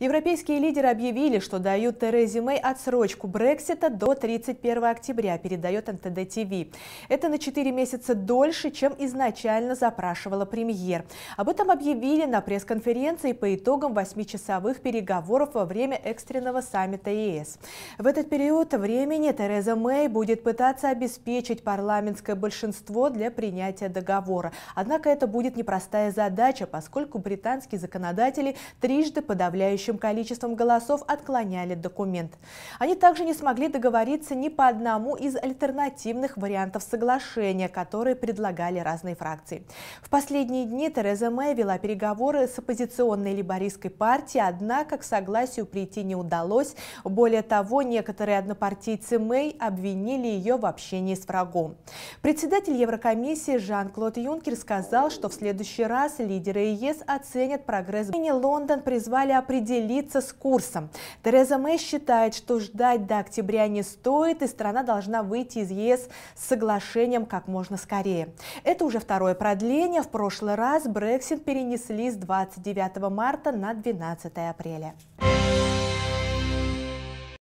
Европейские лидеры объявили, что дают Терезе Мэй отсрочку Брексита до 31 октября, передает НТД-ТВ. Это на 4 месяца дольше, чем изначально запрашивала премьер. Об этом объявили на пресс-конференции по итогам 8-часовых переговоров во время экстренного саммита ЕС. В этот период времени Тереза Мэй будет пытаться обеспечить парламентское большинство для принятия договора. Однако это будет непростая задача, поскольку британские законодатели трижды подавляющие подавляющим количеством голосов отклоняли документ. Они также не смогли договориться ни по одному из альтернативных вариантов соглашения, которые предлагали разные фракции. В последние дни Тереза Мэй вела переговоры с оппозиционной либористской партией, однако к согласию прийти не удалось. Более того, некоторые однопартийцы Мэй обвинили ее в общении с врагом. Председатель Еврокомиссии Жан-Клод Юнкер сказал, что в следующий раз лидеры ЕС оценят прогресс. Лондон призвали определить определиться с курсом. Тереза Мэй считает, что ждать до октября не стоит, и страна должна выйти из ЕС с соглашением как можно скорее. Это уже второе продление. В прошлый раз Брексит перенесли с 29 марта на 12 апреля.